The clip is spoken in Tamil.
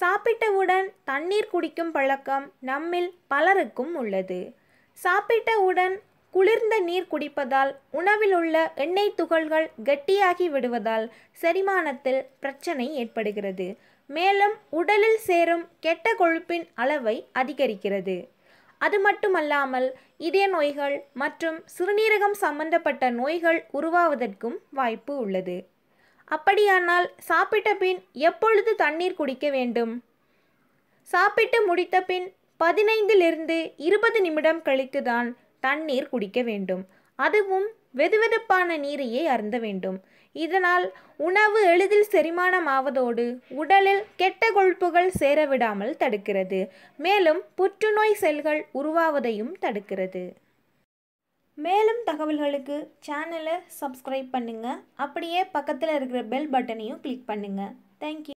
சாப்பிட்டவுடன் தண்ணீர் குடிக்கும் பழக்கம் நம்மில் பலருக்கும் உள்ளது சாப்பிட்டவுடன் குளிர்ந்த நீர் குடிப்பதால் உணவில் உள்ள எண்ணெய் துகள்கள் கெட்டியாகி விடுவதால் செரிமானத்தில் பிரச்சனை ஏற்படுகிறது மேலும் உடலில் சேரும் கெட்ட கொழுப்பின் அளவை அதிகரிக்கிறது அது மட்டுமல்லாமல் இதய நோய்கள் மற்றும் சிறுநீரகம் சம்பந்தப்பட்ட நோய்கள் உருவாவதற்கும் வாய்ப்பு உள்ளது அப்படியானால் சாப்பிட்ட பின் எப்பொழுது தண்ணீர் குடிக்க வேண்டும் சாப்பிட்டு முடித்த பின் பதினைந்திலிருந்து இருபது நிமிடம் கழித்து தான் தண்ணீர் குடிக்க வேண்டும் அதுவும் வெதுவெதுப்பான நீரையே அருந்த வேண்டும் இதனால் உணவு எளிதில் செரிமானமாவதோடு உடலில் கெட்ட கொழுப்புகள் சேரவிடாமல் தடுக்கிறது மேலும் புற்றுநோய் செல்கள் உருவாவதையும் தடுக்கிறது மேலும் தகவல்களுக்கு சேனலை சப்ஸ்கிரைப் பண்ணுங்கள் அப்படியே பக்கத்தில் இருக்கிற பெல் பட்டனையும் கிளிக் பண்ணுங்கள் தேங்க்யூ